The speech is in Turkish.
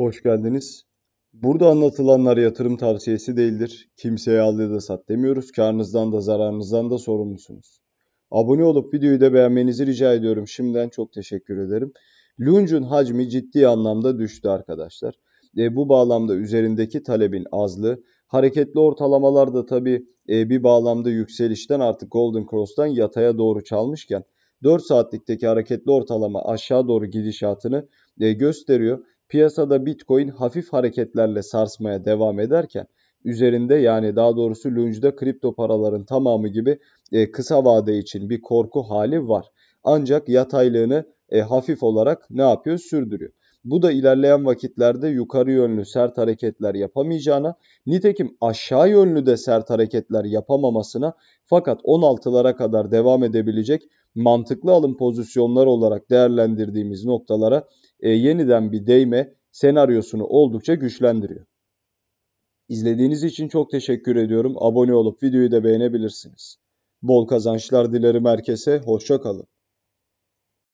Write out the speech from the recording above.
Hoş geldiniz. Burada anlatılanlar yatırım tavsiyesi değildir. Kimseye al ya da sat demiyoruz. Karnınızdan da zararınızdan da sorumlusunuz. Abone olup videoyu da beğenmenizi rica ediyorum. Şimdiden çok teşekkür ederim. Lunge'un hacmi ciddi anlamda düştü arkadaşlar. E, bu bağlamda üzerindeki talebin azlığı, hareketli ortalamalar da tabii e, bir bağlamda yükselişten artık Golden Cross'tan yataya doğru çalmışken 4 saatlikteki hareketli ortalama aşağı doğru gidişatını e, gösteriyor. Piyasada Bitcoin hafif hareketlerle sarsmaya devam ederken üzerinde yani daha doğrusu lunge'da kripto paraların tamamı gibi e, kısa vade için bir korku hali var. Ancak yataylığını e, hafif olarak ne yapıyor? Sürdürüyor. Bu da ilerleyen vakitlerde yukarı yönlü sert hareketler yapamayacağına, nitekim aşağı yönlü de sert hareketler yapamamasına fakat 16'lara kadar devam edebilecek mantıklı alım pozisyonları olarak değerlendirdiğimiz noktalara e, yeniden bir değme senaryosunu oldukça güçlendiriyor. İzlediğiniz için çok teşekkür ediyorum. Abone olup videoyu da beğenebilirsiniz. Bol kazançlar dilerim herkese. Hoşça kalın.